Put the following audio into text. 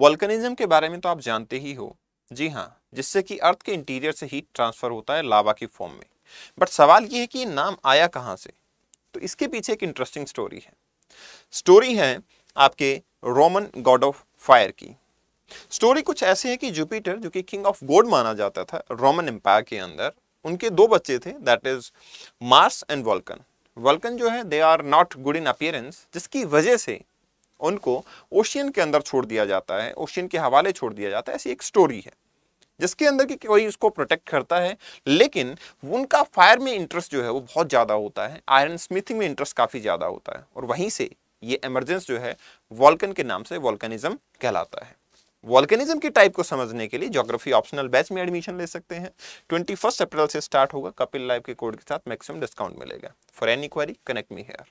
वल्कनिज्म के बारे में तो आप जानते ही हो जी हाँ जिससे कि अर्थ के इंटीरियर से हीट ट्रांसफर होता है लावा की फॉर्म में बट सवाल ये है कि ये नाम आया कहाँ से तो इसके पीछे एक इंटरेस्टिंग स्टोरी है स्टोरी है आपके रोमन गॉड ऑफ फायर की स्टोरी कुछ ऐसे है कि जुपिटर जो कि किंग ऑफ गोड माना जाता था रोमन एम्पायर के अंदर उनके दो बच्चे थे that is Mars and Vulcan Vulcan जो है they are not good in appearance जिसकी वजह से उनको ओशियन के अंदर छोड़ दिया जाता है ओशियन के हवाले छोड़ दिया जाता है ऐसी एक स्टोरी है जिसके अंदर कि कोई उसको प्रोटेक्ट करता है लेकिन उनका फायर में इंटरेस्ट जो है वो बहुत ज़्यादा होता है आयरन स्मिथिंग में इंटरेस्ट काफ़ी ज़्यादा होता है और वहीं से ये एमरजेंस जो है वॉल्कन के नाम से वॉल्कनिज्म कहलाता है वॉल्कनिज्म की टाइप को समझने के लिए ज्योग्राफी ऑप्शनल बैच में एडमिशन ले सकते हैं ट्वेंटी फर्स्ट अप्रैल से स्टार्ट होगा कपिल लाइव के कोड के साथ मैक्सिमम डिस्काउंट मिलेगा for any query connect me hair